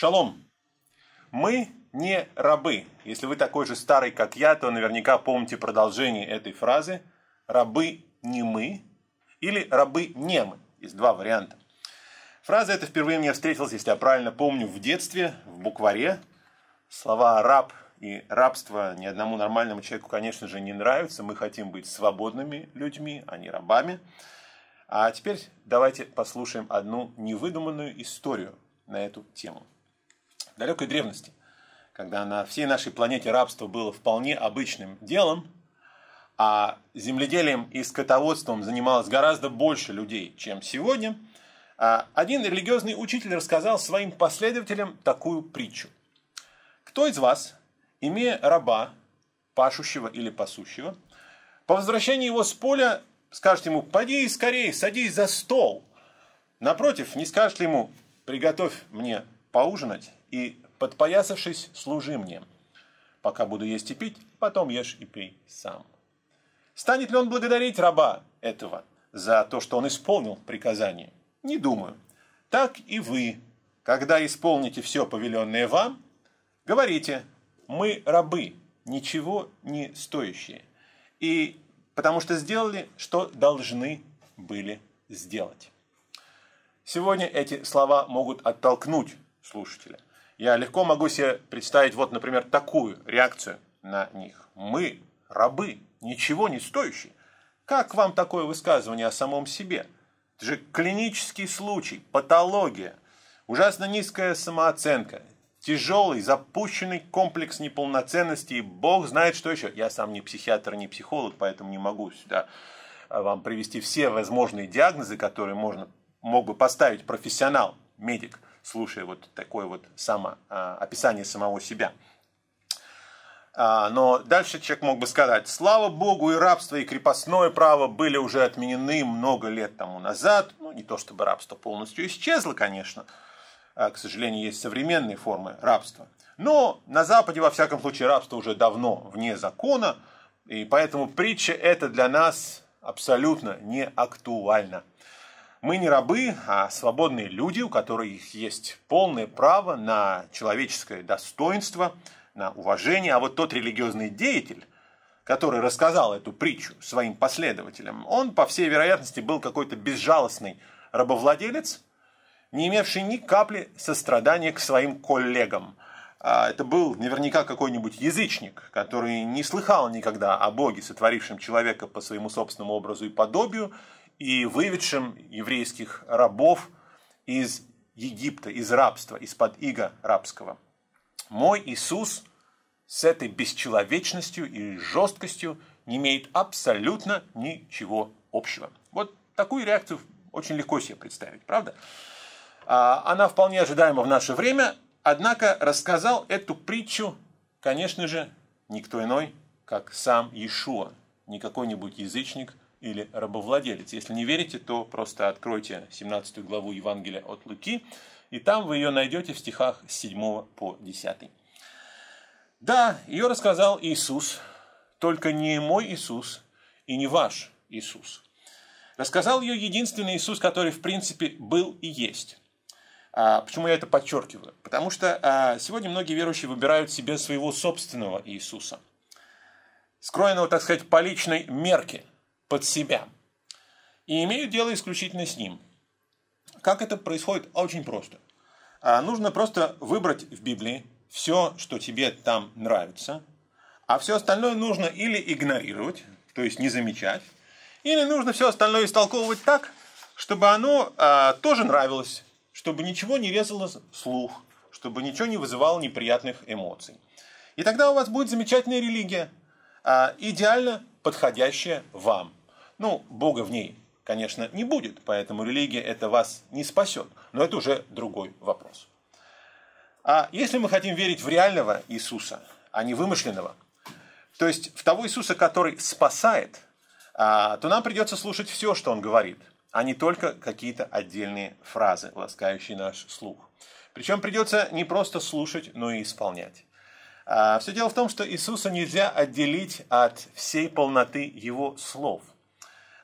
Шалом! Мы не рабы. Если вы такой же старый, как я, то наверняка помните продолжение этой фразы «рабы не мы» или «рабы не мы». Есть два варианта. Фраза эта впервые мне встретилась, если я правильно помню, в детстве, в букваре. Слова «раб» и «рабство» ни одному нормальному человеку, конечно же, не нравятся. Мы хотим быть свободными людьми, а не рабами. А теперь давайте послушаем одну невыдуманную историю на эту тему далекой древности, когда на всей нашей планете рабство было вполне обычным делом, а земледелием и скотоводством занималось гораздо больше людей, чем сегодня, а один религиозный учитель рассказал своим последователям такую притчу. Кто из вас, имея раба, пашущего или пасущего, по возвращении его с поля скажет ему «Поди скорее, садись за стол». Напротив, не скажет ли ему «Приготовь мне поужинать» и, подпоясавшись, служи мне. Пока буду есть и пить, потом ешь и пей сам. Станет ли он благодарить раба этого за то, что он исполнил приказание? Не думаю. Так и вы, когда исполните все повеленное вам, говорите, мы рабы, ничего не стоящие. И потому что сделали, что должны были сделать. Сегодня эти слова могут оттолкнуть слушателя. Я легко могу себе представить вот, например, такую реакцию на них. Мы рабы, ничего не стоящие. Как вам такое высказывание о самом себе? Это же клинический случай, патология, ужасно низкая самооценка, тяжелый, запущенный комплекс неполноценности и бог знает что еще. Я сам не психиатр, не психолог, поэтому не могу сюда а, вам привести все возможные диагнозы, которые можно, мог бы поставить профессионал, медик – слушая вот такое вот само, а, описание самого себя. А, но дальше человек мог бы сказать, слава богу, и рабство, и крепостное право были уже отменены много лет тому назад. Ну, не то чтобы рабство полностью исчезло, конечно. А, к сожалению, есть современные формы рабства. Но на Западе, во всяком случае, рабство уже давно вне закона. И поэтому притча это для нас абсолютно не актуальна. Мы не рабы, а свободные люди, у которых есть полное право на человеческое достоинство, на уважение. А вот тот религиозный деятель, который рассказал эту притчу своим последователям, он, по всей вероятности, был какой-то безжалостный рабовладелец, не имевший ни капли сострадания к своим коллегам. А это был наверняка какой-нибудь язычник, который не слыхал никогда о Боге, сотворившем человека по своему собственному образу и подобию, и выведшим еврейских рабов из Египта, из рабства, из-под иго рабского. Мой Иисус с этой бесчеловечностью и жесткостью не имеет абсолютно ничего общего. Вот такую реакцию очень легко себе представить, правда? А, она вполне ожидаема в наше время, однако рассказал эту притчу, конечно же, никто иной, как сам Иешуа, не какой-нибудь язычник, или рабовладелец. Если не верите, то просто откройте 17 главу Евангелия от Луки, и там вы ее найдете в стихах с 7 по 10. Да, ее рассказал Иисус, только не мой Иисус и не ваш Иисус. Рассказал ее единственный Иисус, который, в принципе, был и есть. А, почему я это подчеркиваю? Потому что а, сегодня многие верующие выбирают себе своего собственного Иисуса, скроенного, так сказать, по личной мерке – под себя. И имеют дело исключительно с ним. Как это происходит? Очень просто. А, нужно просто выбрать в Библии все, что тебе там нравится, а все остальное нужно или игнорировать, то есть не замечать, или нужно все остальное истолковывать так, чтобы оно а, тоже нравилось, чтобы ничего не резало слух, чтобы ничего не вызывало неприятных эмоций. И тогда у вас будет замечательная религия, а, идеально подходящая вам – ну, Бога в ней, конечно, не будет, поэтому религия это вас не спасет. Но это уже другой вопрос. А если мы хотим верить в реального Иисуса, а не вымышленного, то есть в того Иисуса, который спасает, а, то нам придется слушать все, что он говорит, а не только какие-то отдельные фразы, ласкающие наш слух. Причем придется не просто слушать, но и исполнять. А, все дело в том, что Иисуса нельзя отделить от всей полноты его слов –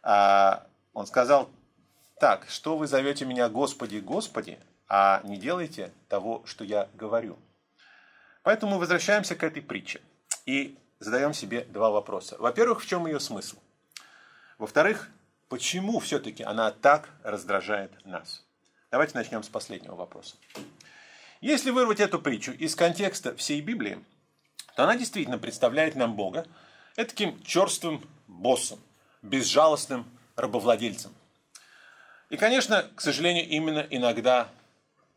а, он сказал так, что вы зовете меня Господи, Господи, а не делайте того, что я говорю. Поэтому мы возвращаемся к этой притче и задаем себе два вопроса. Во-первых, в чем ее смысл? Во-вторых, почему все-таки она так раздражает нас? Давайте начнем с последнего вопроса. Если вырвать эту притчу из контекста всей Библии, то она действительно представляет нам Бога таким черствым боссом, безжалостным рабовладельцем. И, конечно, к сожалению, именно иногда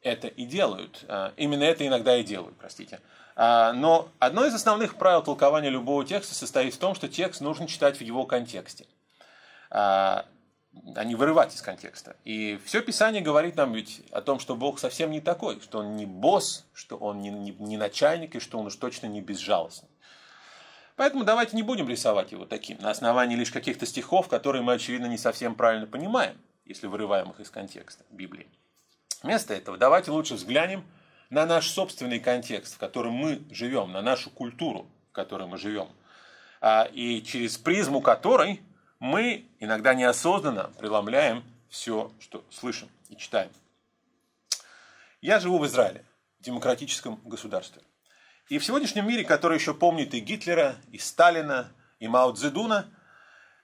это и делают. А, именно это иногда и делают, простите. А, но одно из основных правил толкования любого текста состоит в том, что текст нужно читать в его контексте, а, а не вырывать из контекста. И все Писание говорит нам ведь о том, что Бог совсем не такой, что Он не босс, что Он не, не, не начальник и что Он уж точно не безжалостный. Поэтому давайте не будем рисовать его таким, на основании лишь каких-то стихов, которые мы, очевидно, не совсем правильно понимаем, если вырываем их из контекста Библии. Вместо этого давайте лучше взглянем на наш собственный контекст, в котором мы живем, на нашу культуру, в которой мы живем, а, и через призму которой мы иногда неосознанно преломляем все, что слышим и читаем. Я живу в Израиле, в демократическом государстве. И в сегодняшнем мире, который еще помнит и Гитлера, и Сталина, и Мао Цзэдуна,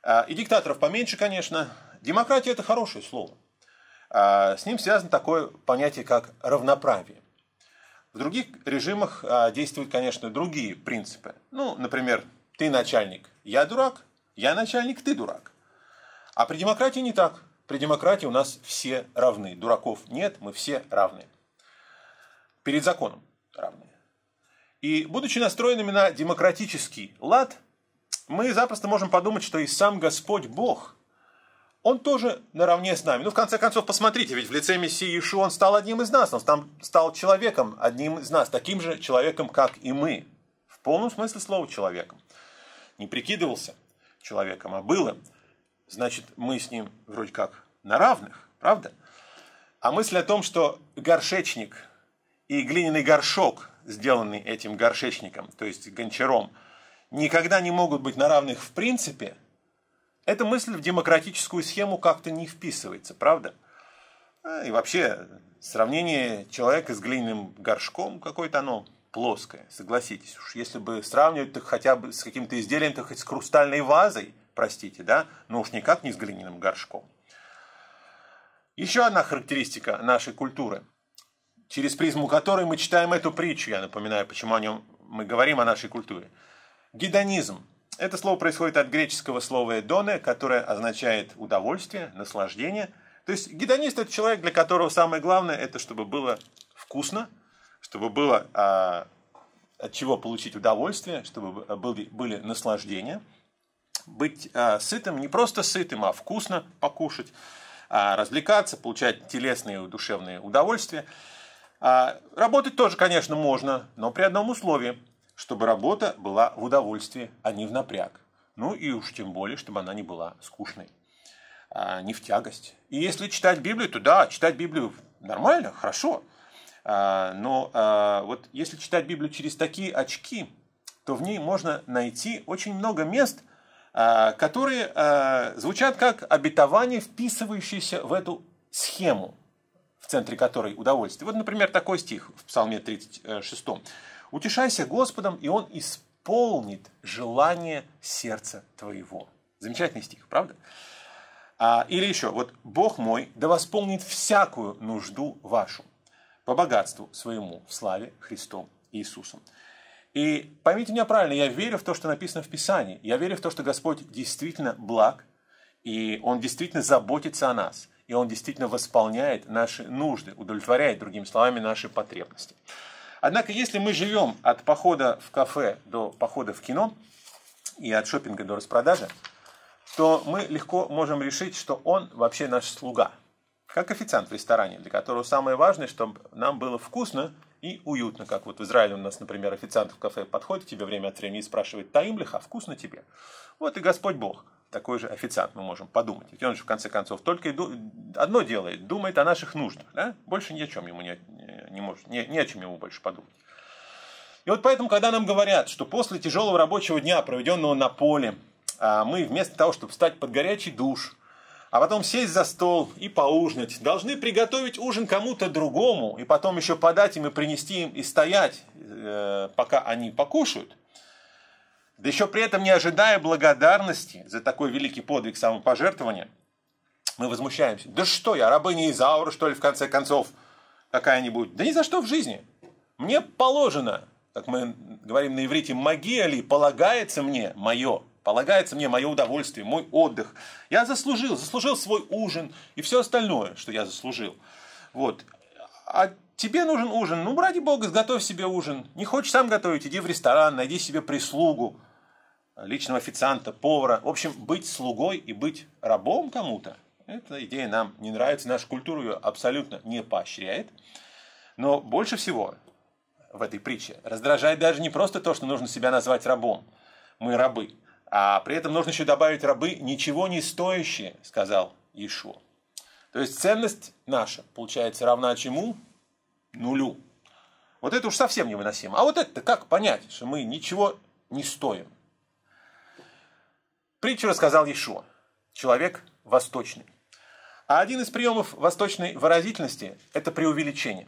а, и диктаторов поменьше, конечно, демократия – это хорошее слово. А, с ним связано такое понятие, как равноправие. В других режимах а, действуют, конечно, другие принципы. Ну, например, ты начальник, я дурак, я начальник, ты дурак. А при демократии не так. При демократии у нас все равны. Дураков нет, мы все равны. Перед законом равны. И будучи настроенными на демократический лад, мы запросто можем подумать, что и сам Господь Бог, Он тоже наравне с нами. Ну, в конце концов, посмотрите, ведь в лице Мессии Ишу Он стал одним из нас, Он там стал человеком, одним из нас, таким же человеком, как и мы. В полном смысле слова человеком. Не прикидывался человеком, а было. Значит, мы с ним вроде как на равных, правда? А мысль о том, что горшечник и глиняный горшок – сделанный этим горшечником, то есть гончаром, никогда не могут быть на равных в принципе, эта мысль в демократическую схему как-то не вписывается, правда? А, и вообще, сравнение человека с глиняным горшком какое-то оно плоское, согласитесь. Уж если бы сравнивать, то хотя бы с каким-то изделием, то хоть с хрустальной вазой, простите, да, но уж никак не с глиняным горшком. Еще одна характеристика нашей культуры – через призму которой мы читаем эту притчу, я напоминаю, почему о нем мы говорим о нашей культуре. Гедонизм. Это слово происходит от греческого слова «эдоне», которое означает удовольствие, наслаждение. То есть гедонист – это человек, для которого самое главное – это чтобы было вкусно, чтобы было а, от чего получить удовольствие, чтобы а, были, были наслаждения. Быть а, сытым, не просто сытым, а вкусно покушать, а, развлекаться, получать телесные и душевные удовольствия – а работать тоже, конечно, можно, но при одном условии, чтобы работа была в удовольствии, а не в напряг. Ну и уж тем более, чтобы она не была скучной, а не в тягость. И если читать Библию, то да, читать Библию нормально, хорошо. А, но а, вот если читать Библию через такие очки, то в ней можно найти очень много мест, а, которые а, звучат как обетование, вписывающиеся в эту схему – в центре которой удовольствие. Вот, например, такой стих в Псалме 36. «Утешайся Господом, и Он исполнит желание сердца твоего». Замечательный стих, правда? А, или еще, вот «Бог мой да восполнит всякую нужду вашу по богатству своему в славе Христом Иисусом». И поймите меня правильно, я верю в то, что написано в Писании. Я верю в то, что Господь действительно благ, и Он действительно заботится о нас – и Он действительно восполняет наши нужды, удовлетворяет, другими словами, наши потребности. Однако, если мы живем от похода в кафе до похода в кино и от шопинга до распродажи, то мы легко можем решить, что он вообще наш слуга. Как официант в ресторане, для которого самое важное, чтобы нам было вкусно и уютно. Как вот в Израиле у нас, например, официант в кафе подходит к тебе время от времени и спрашивает, таим лиха, вкусно тебе? Вот и Господь Бог – такой же официант, мы можем подумать. Ведь он же, в конце концов, только и ду... одно делает, думает о наших нуждах. Да? Больше ни о чем ему не, не может, не, не о чем ему больше подумать. И вот поэтому, когда нам говорят, что после тяжелого рабочего дня, проведенного на поле, а, мы вместо того, чтобы встать под горячий душ, а потом сесть за стол и поужинать, должны приготовить ужин кому-то другому, и потом еще подать им и принести им, и стоять, э, пока они покушают – да еще при этом не ожидая благодарности за такой великий подвиг самопожертвования, мы возмущаемся. Да что я, рабыня Изаура, что ли, в конце концов, какая-нибудь? Да ни за что в жизни. Мне положено, как мы говорим на иврите, магия ли, полагается мне мое, полагается мне мое удовольствие, мой отдых. Я заслужил, заслужил свой ужин и все остальное, что я заслужил. Вот. А тебе нужен ужин, ну, ради бога, сготовь себе ужин. Не хочешь сам готовить, иди в ресторан, найди себе прислугу личного официанта, повара. В общем, быть слугой и быть рабом кому-то, эта идея нам не нравится, наша культура ее абсолютно не поощряет. Но больше всего в этой притче раздражает даже не просто то, что нужно себя назвать рабом, мы рабы, а при этом нужно еще добавить рабы ничего не стоящие, сказал Иешуа. То есть ценность наша, получается, равна чему? Нулю. Вот это уж совсем невыносимо. А вот это как понять, что мы ничего не стоим? Притчу рассказал Ешуа, человек восточный. А один из приемов восточной выразительности – это преувеличение.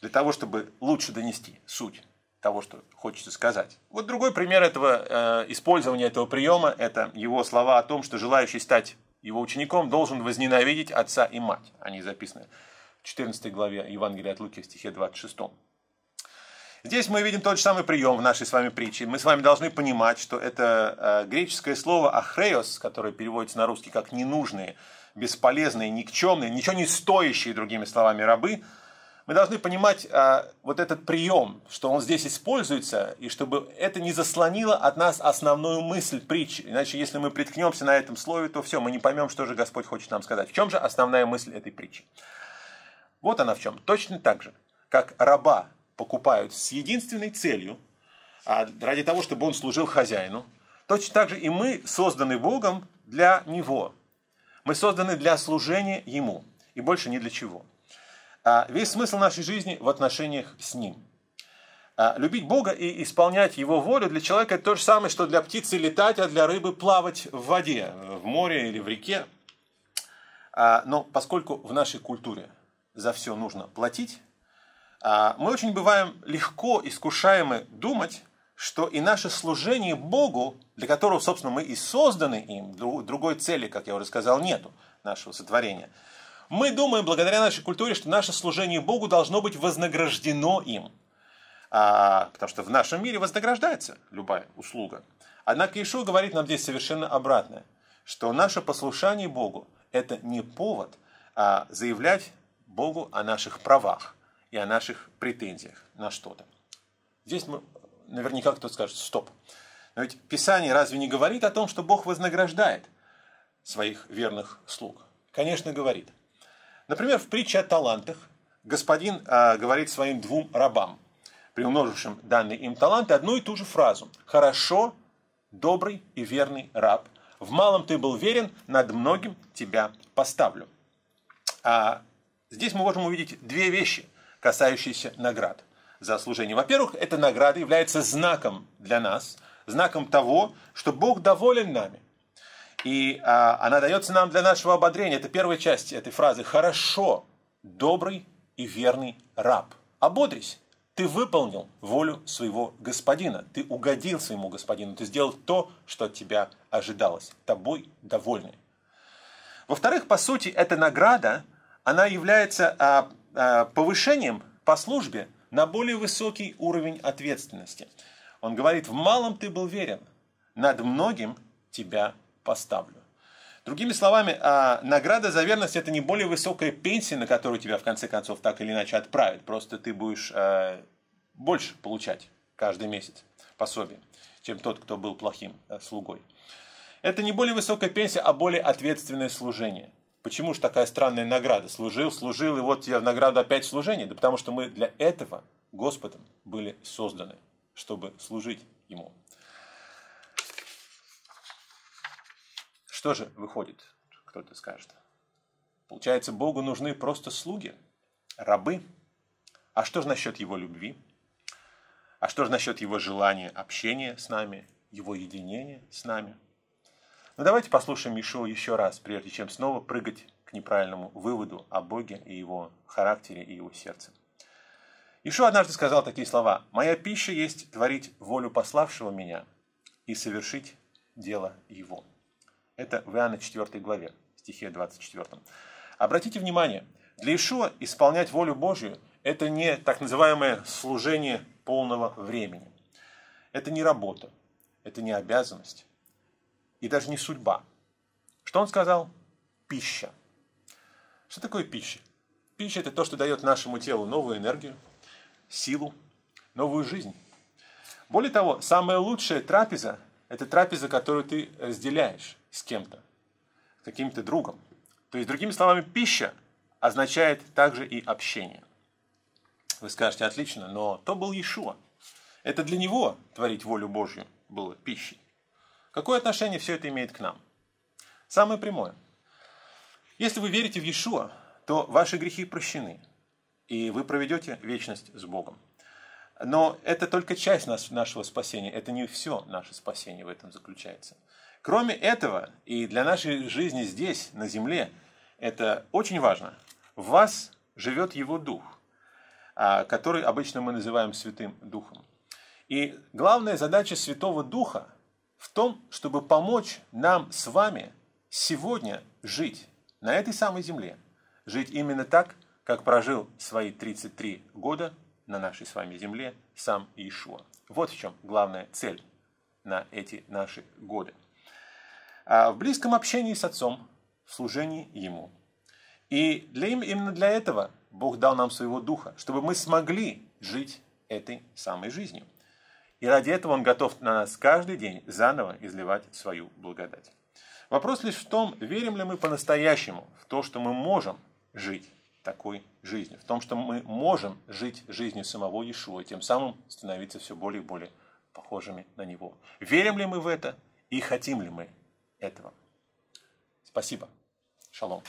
Для того, чтобы лучше донести суть того, что хочется сказать. Вот другой пример этого э, использования этого приема – это его слова о том, что желающий стать его учеником должен возненавидеть отца и мать. Они записаны в 14 главе Евангелия от Луки, в стихе 26. Здесь мы видим тот же самый прием в нашей с вами притче. Мы с вами должны понимать, что это э, греческое слово «ахреос», которое переводится на русский как «ненужные», «бесполезные», «никчемные», «ничего не стоящие», другими словами, рабы. Мы должны понимать а, вот этот прием, что он здесь используется, и чтобы это не заслонило от нас основную мысль притчи. Иначе, если мы приткнемся на этом слове, то все, мы не поймем, что же Господь хочет нам сказать. В чем же основная мысль этой притчи? Вот она в чем. Точно так же, как раба покупают с единственной целью, а ради того, чтобы он служил хозяину. Точно так же и мы созданы Богом для Него. Мы созданы для служения Ему и больше ни для чего. А, весь смысл нашей жизни в отношениях с Ним. А, любить Бога и исполнять Его волю для человека – это то же самое, что для птицы летать, а для рыбы плавать в воде, в море или в реке. А, но поскольку в нашей культуре за все нужно платить, а, мы очень бываем легко искушаемы думать, что и наше служение Богу, для которого, собственно, мы и созданы им, другой цели, как я уже сказал, нету нашего сотворения. Мы думаем, благодаря нашей культуре, что наше служение Богу должно быть вознаграждено им. А, потому что в нашем мире вознаграждается любая услуга. Однако Иешуа говорит нам здесь совершенно обратное, что наше послушание Богу – это не повод а, заявлять Богу о наших правах и о наших претензиях на что-то. Здесь мы, наверняка кто-то скажет, стоп. Но ведь Писание разве не говорит о том, что Бог вознаграждает своих верных слуг? Конечно, говорит. Например, в притче о талантах господин э, говорит своим двум рабам, приумножившим данные им таланты, одну и ту же фразу. «Хорошо, добрый и верный раб, в малом ты был верен, над многим тебя поставлю». А здесь мы можем увидеть две вещи – касающиеся наград за служение. Во-первых, эта награда является знаком для нас, знаком того, что Бог доволен нами. И а, она дается нам для нашего ободрения. Это первая часть этой фразы. Хорошо, добрый и верный раб. Ободрись. Ты выполнил волю своего господина. Ты угодил своему господину. Ты сделал то, что от тебя ожидалось. Тобой довольны. Во-вторых, по сути, эта награда, она является а, Э, повышением по службе на более высокий уровень ответственности. Он говорит, в малом ты был верен, над многим тебя поставлю. Другими словами, а, награда за верность это не более высокая пенсия, на которую тебя в конце концов так или иначе отправят. Просто ты будешь э, больше получать каждый месяц пособие, чем тот, кто был плохим э, слугой. Это не более высокая пенсия, а более ответственное служение. Почему же такая странная награда? Служил, служил, и вот тебе награда опять служение. Да потому что мы для этого Господом были созданы, чтобы служить Ему. Что же выходит, кто-то скажет? Получается, Богу нужны просто слуги, рабы. А что же насчет Его любви? А что же насчет Его желания общения с нами, Его единения с нами – но ну, давайте послушаем Ишуа еще раз, прежде чем снова прыгать к неправильному выводу о Боге и его характере и его сердце. Ишуа однажды сказал такие слова. «Моя пища есть творить волю пославшего меня и совершить дело его». Это в Иоанна 4 главе, стихе 24. Обратите внимание, для Ишуа исполнять волю Божию – это не так называемое служение полного времени. Это не работа, это не обязанность, и даже не судьба. Что он сказал? Пища. Что такое пища? Пища – это то, что дает нашему телу новую энергию, силу, новую жизнь. Более того, самая лучшая трапеза – это трапеза, которую ты разделяешь с кем-то, с каким-то другом. То есть, другими словами, пища означает также и общение. Вы скажете, отлично, но то был Иешуа. Это для него творить волю Божью было пищей. Какое отношение все это имеет к нам? Самое прямое. Если вы верите в Иешуа, то ваши грехи прощены, и вы проведете вечность с Богом. Но это только часть нас, нашего спасения, это не все наше спасение в этом заключается. Кроме этого, и для нашей жизни здесь, на земле, это очень важно, в вас живет Его Дух, а, который обычно мы называем Святым Духом. И главная задача Святого Духа в том, чтобы помочь нам с вами сегодня жить на этой самой земле. Жить именно так, как прожил свои 33 года на нашей с вами земле сам Иешуа. Вот в чем главная цель на эти наши годы. А в близком общении с Отцом, в служении Ему. И для, им именно для этого Бог дал нам своего Духа, чтобы мы смогли жить этой самой жизнью. И ради этого Он готов на нас каждый день заново изливать свою благодать. Вопрос лишь в том, верим ли мы по-настоящему в то, что мы можем жить такой жизнью, в том, что мы можем жить жизнью самого Иешуа, тем самым становиться все более и более похожими на Него. Верим ли мы в это и хотим ли мы этого? Спасибо. Шалом.